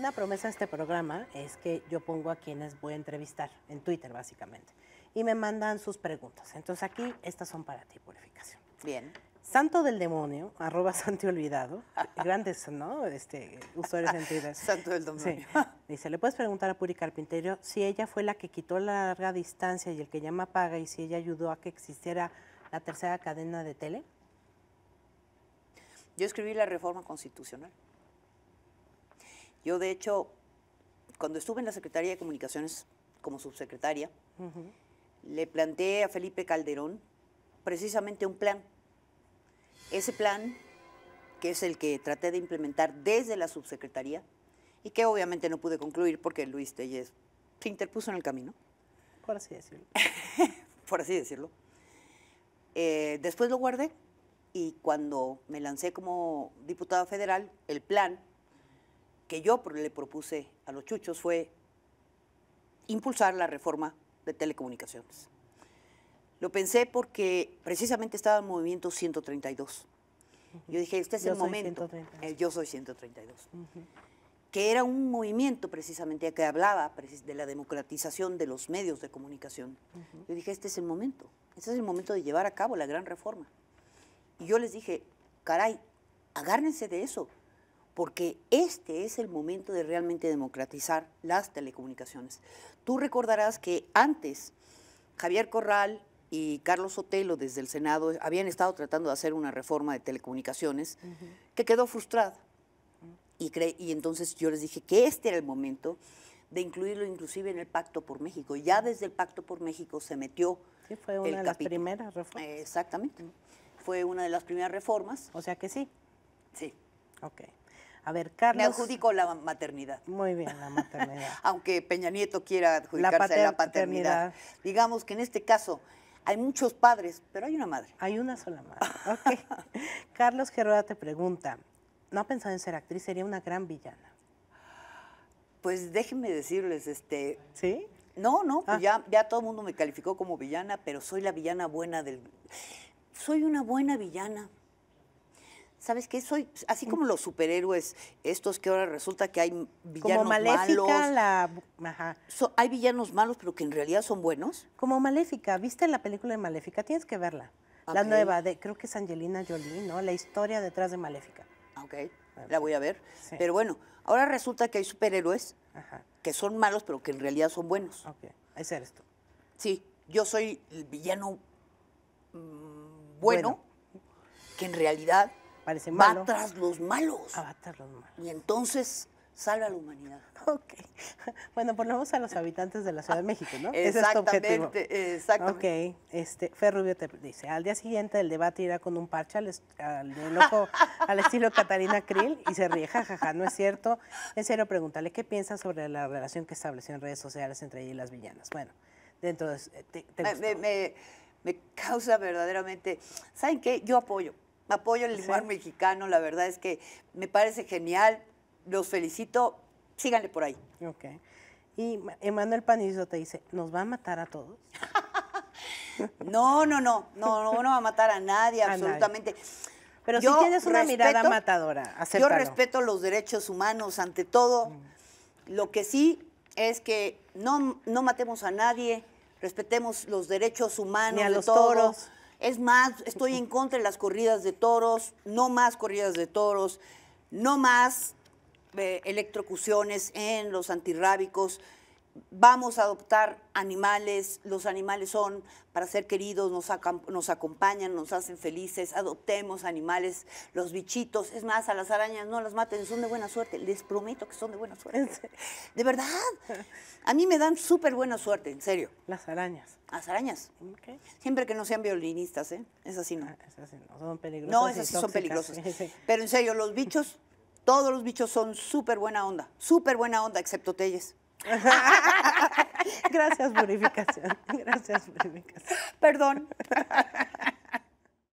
Una promesa de este programa es que yo pongo a quienes voy a entrevistar, en Twitter básicamente, y me mandan sus preguntas. Entonces aquí estas son para ti, purificación. Bien. Santo del demonio, arroba santiolvidado, olvidado, grandes, ¿no? Este, usuarios en Twitter. Santo del demonio. Dice, le puedes preguntar a Puri Carpintero si ella fue la que quitó la larga distancia y el que llama paga y si ella ayudó a que existiera la tercera cadena de tele. Yo escribí la reforma constitucional. Yo, de hecho, cuando estuve en la Secretaría de Comunicaciones como subsecretaria, le planteé a Felipe Calderón precisamente un plan. Ese plan, que es el que traté de implementar desde la subsecretaría y que obviamente no pude concluir porque Luis Telles se interpuso en el camino. Por así decirlo. Por así decirlo. Eh, después lo guardé y cuando me lancé como diputada federal, el plan que yo le propuse a los chuchos fue impulsar la reforma de telecomunicaciones. Lo pensé porque precisamente estaba en movimiento 132. Yo dije, este es el momento. yo soy 132. Eh, que era un movimiento precisamente que hablaba de la democratización de los medios de comunicación. Yo dije, este es el momento. Este es el momento de llevar a cabo la gran reforma. Y yo les dije, caray, agárrense de eso porque este es el momento de realmente democratizar las telecomunicaciones. Tú recordarás que antes Javier Corral y Carlos Sotelo desde el Senado habían estado tratando de hacer una reforma de telecomunicaciones que quedó frustrada. y, entonces yo les dije que este era el momento de incluirlo inclusive en el Pacto por México. Ya desde el Pacto por México se metió. Sí, fue una de las primeras reformas. exactamente. Fue una de las primeras reformas. O sea que sí. Sí. Ok. A ver, Carlos. Le adjudico la maternidad. Muy bien, la maternidad. Aunque Peña Nieto quiera adjudicarse la, la paternidad. Digamos que en este caso hay muchos padres, pero hay una madre. Hay una sola madre. Carlos Gerrera te pregunta: ¿no ha pensado en ser actriz? Sería una gran villana. Pues déjenme decirles, este. ¿Sí? No, no, pues ah. ya, ya todo el mundo me calificó como villana, pero soy la villana buena del. Soy una buena villana. ¿sabes qué? Soy así mm. como los superhéroes, estos que ahora resulta que hay villanos como maléfica, hay villanos malos, pero que en realidad son buenos. Como Maléfica, ¿viste la película de Maléfica? Tienes que verla. La nueva, de, creo que es Angelina Jolie, ¿no? La historia detrás de Maléfica. Ah, ok, ah. la voy a ver. Pero bueno, ahora resulta que hay superhéroes que son malos, pero que en realidad son buenos. Ok, ese eres Sí, yo soy el villano mm, bueno, que en realidad Parece tras los malos. Ah, los malos. Y entonces salva a la humanidad. Ok. Bueno, ponemos a los habitantes de la Ciudad de México, ¿no? exactamente, Ese es tu exactamente. Ok. Este, Ferrubio te dice, al día siguiente el debate irá con un parche al, de loco, al estilo Catalina Krill y se ríe, jajaja, no es cierto. En serio, pregúntale qué piensa sobre la relación que estableció en redes sociales entre ella y las villanas. Bueno, dentro de... Eh, me causa verdaderamente... ¿Saben qué? Yo apoyo apoyo el lenguaje mexicano, la verdad es que me parece genial, los felicito, síganle por ahí. Ok. Y Emanuel Panizo te dice, ¿nos va a matar a todos? no, no, no, no, no, va a matar a nadie, absolutamente. Pero yo tienes una mirada matadora, Yo respeto los derechos humanos ante todo. Mm. Lo que sí es que no, no matemos a nadie, respetemos los derechos humanos a de los todos. toros es más, estoy en contra de las corridas de toros, no más corridas de toros, no más eh, electrocuciones en los antirrábicos vamos a adoptar animales, los animales son para ser queridos, nos, nos, acompañan, nos hacen felices, adoptemos animales, los bichitos, es más, a las arañas no las maten, son de buena suerte, les prometo que son de buena suerte, de verdad, a mí me dan súper buena suerte, en serio. Las arañas. Las arañas. Siempre que no sean violinistas, ¿eh? Es así no. Ah, así no, son peligrosas. No, es así son peligrosas. Pero en serio, los bichos, todos los bichos son súper buena onda, súper buena onda, excepto Telles. Gracias, purificación. Gracias, purificación. Perdón.